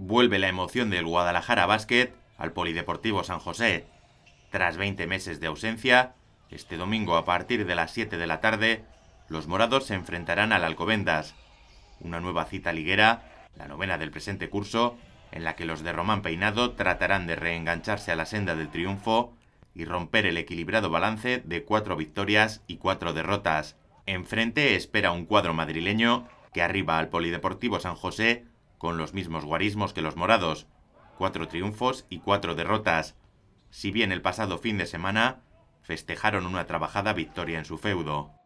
vuelve la emoción del Guadalajara Basket al Polideportivo San José. Tras 20 meses de ausencia, este domingo a partir de las 7 de la tarde, los morados se enfrentarán al Alcobendas, una nueva cita liguera, la novena del presente curso, en la que los de Román Peinado tratarán de reengancharse a la senda del triunfo y romper el equilibrado balance de cuatro victorias y cuatro derrotas. Enfrente espera un cuadro madrileño que arriba al Polideportivo San José con los mismos guarismos que los morados, cuatro triunfos y cuatro derrotas, si bien el pasado fin de semana festejaron una trabajada victoria en su feudo.